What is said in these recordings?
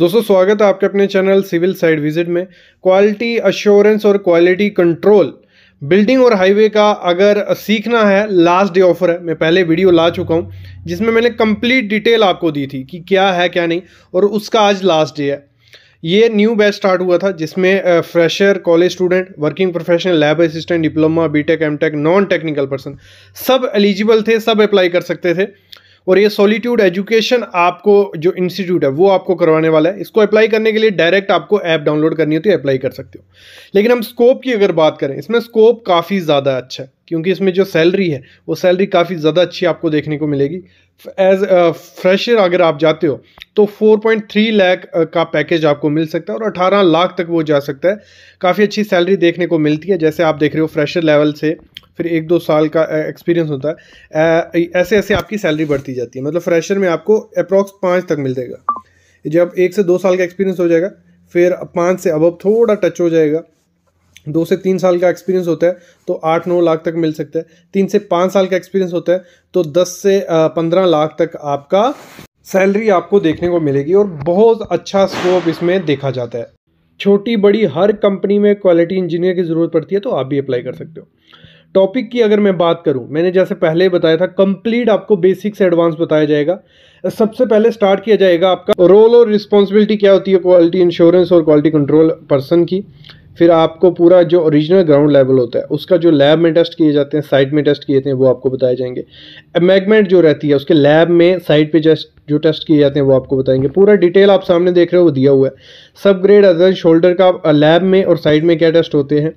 दोस्तों स्वागत है आपके अपने चैनल सिविल साइड विजिट में क्वालिटी अश्योरेंस और क्वालिटी कंट्रोल बिल्डिंग और हाईवे का अगर सीखना है लास्ट डे ऑफर है मैं पहले वीडियो ला चुका हूं जिसमें मैंने कंप्लीट डिटेल आपको दी थी कि क्या है क्या नहीं और उसका आज लास्ट डे है ये न्यू बैच स्टार्ट हुआ था जिसमें fresher college student working professional lab assistant diploma BTech MTech non technical person सब एलिजिबल थे सब अप्लाई कर सकते थे और ये सोलिट्यूड एजुकेशन आपको जो इंस्टीट्यूट है वो आपको करवाने वाला है इसको अप्लाई करने के लिए डायरेक्ट आपको ऐप डाउनलोड करनी होती है अप्लाई कर सकते हो लेकिन हम स्कोप की अगर बात करें इसमें स्कोप काफ़ी ज़्यादा अच्छा है क्योंकि इसमें जो सैलरी है वो सैलरी काफ़ी ज़्यादा अच्छी आपको देखने को मिलेगी एज फ्रेशर अगर आप जाते हो तो 4.3 लाख का पैकेज आपको मिल सकता है और 18 लाख तक वो जा सकता है काफ़ी अच्छी सैलरी देखने को मिलती है जैसे आप देख रहे हो फ्रेशर लेवल से फिर एक दो साल का एक्सपीरियंस होता है ऐसे ऐसे आपकी सैलरी बढ़ती जाती है मतलब फ्रेशर में आपको अप्रॉक्स पाँच तक मिल जाएगा जब एक से दो साल का एक्सपीरियंस हो जाएगा फिर पाँच से अब थोड़ा टच हो जाएगा दो से तीन साल का एक्सपीरियंस होता है तो आठ नौ लाख तक मिल सकता है तीन से पाँच साल का एक्सपीरियंस होता है तो दस से पंद्रह लाख तक आपका सैलरी आपको देखने को मिलेगी और बहुत अच्छा स्कोप इसमें देखा जाता है छोटी बड़ी हर कंपनी में क्वालिटी इंजीनियर की ज़रूरत पड़ती है तो आप भी अप्लाई कर सकते हो टॉपिक की अगर मैं बात करूं मैंने जैसे पहले बताया था कंप्लीट आपको बेसिक से एडवांस बताया जाएगा सबसे पहले स्टार्ट किया जाएगा आपका रोल और रिस्पॉन्सिबिलिटी क्या होती है क्वालिटी इंश्योरेंस और क्वालिटी कंट्रोल पर्सन की फिर आपको पूरा जो ओरिजिनल ग्राउंड लेवल होता है उसका जो लैब में टेस्ट किए जाते हैं साइट में टेस्ट किए जाते हैं वो आपको बताए जाएंगे एमेगमेंट जो रहती है उसके लैब में साइट पे जस्ट जो टेस्ट किए जाते हैं वो आपको बताएंगे पूरा डिटेल आप सामने देख रहे हो वो दिया हुआ है सब ग्रेड अदर शोल्डर का लैब में और साइड में क्या टेस्ट होते हैं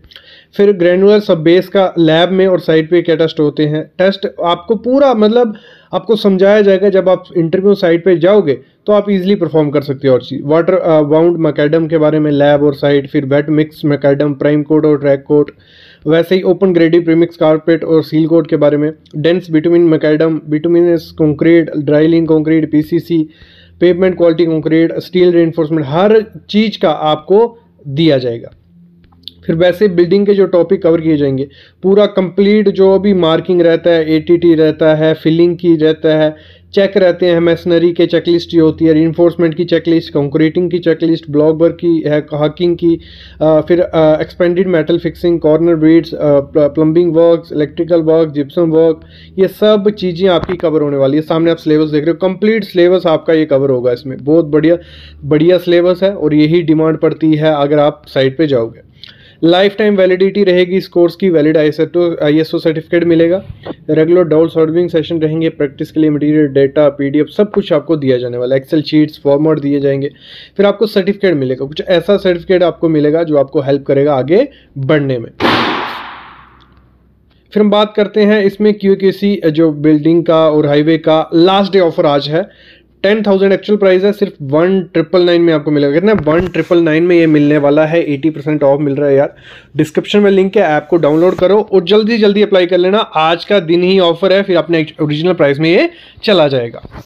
फिर ग्रेनुलर सब बेस का लैब में और साइड पे क्या टेस्ट होते हैं टेस्ट आपको पूरा मतलब आपको समझाया जाएगा जब आप इंटरव्यू साइट पे जाओगे तो आप इजीली परफॉर्म कर सकते हो और चीज़ वाटर वाउंड मैकेडम के बारे में लैब और साइड फिर wet mix macadam prime coat और ट्रैक कोड वैसे ही ओपन ग्रेडी प्रीमिक्स कारपेट और सील कोट के बारे में dense bitumen macadam bitumen concrete dry lean concrete PCC pavement quality concrete steel reinforcement हर चीज़ का आपको दिया जाएगा फिर वैसे बिल्डिंग के जो टॉपिक कवर किए जाएंगे पूरा कंप्लीट जो भी मार्किंग रहता है एटीटी रहता है फिलिंग की रहता है चेक रहते हैं मैसनरी के चेकलिस्ट जो होती है इन्फोर्समेंट की चेकलिस्ट कंक्रीटिंग की चेकलिस्ट ब्लॉक वर्क की हॉकिंग की आ, फिर expanded metal fixing corner beads plumbing work electrical work gypsum work ये सब चीज़ें आपकी कवर होने वाली है सामने आप सिलेबस देख रहे हो कम्प्लीट सिलेबस आपका ये कवर होगा इसमें बहुत बढ़िया बढ़िया सिलेबस है और यही डिमांड पड़ती है अगर आप साइट पर जाओगे लाइफ टाइम वैलिडिटी रहेगी इस कोर्स की वैलिड आई एस सर्टिफिकेट मिलेगा रेगुलर डाउट सॉल्विंग सेशन रहेंगे प्रैक्टिस के लिए मटेरियल डेटा पीडीएफ सब कुछ आपको दिया जाने वाला एक्सेल शीट्स फॉर्मेट दिए जाएंगे फिर आपको सर्टिफिकेट मिलेगा कुछ ऐसा सर्टिफिकेट आपको मिलेगा जो आपको हेल्प करेगा आगे बढ़ने में फिर हम बात करते हैं इसमें क्यू जो बिल्डिंग का और हाईवे का लास्ट डे ऑफर आज है टेन थाउजेंड एक्चुअल प्राइस है सिर्फ वन ट्रिपल नाइन में आपको मिलेगा कितना वन ट्रिपल नाइन में ये मिलने वाला है एटी परसेंट ऑफ मिल रहा है यार डिस्क्रिप्शन में लिंक है ऐप को डाउनलोड करो और जल्दी जल्दी अप्लाई कर लेना आज का दिन ही ऑफर है फिर अपने ओरिजिनल प्राइस में ये चला जाएगा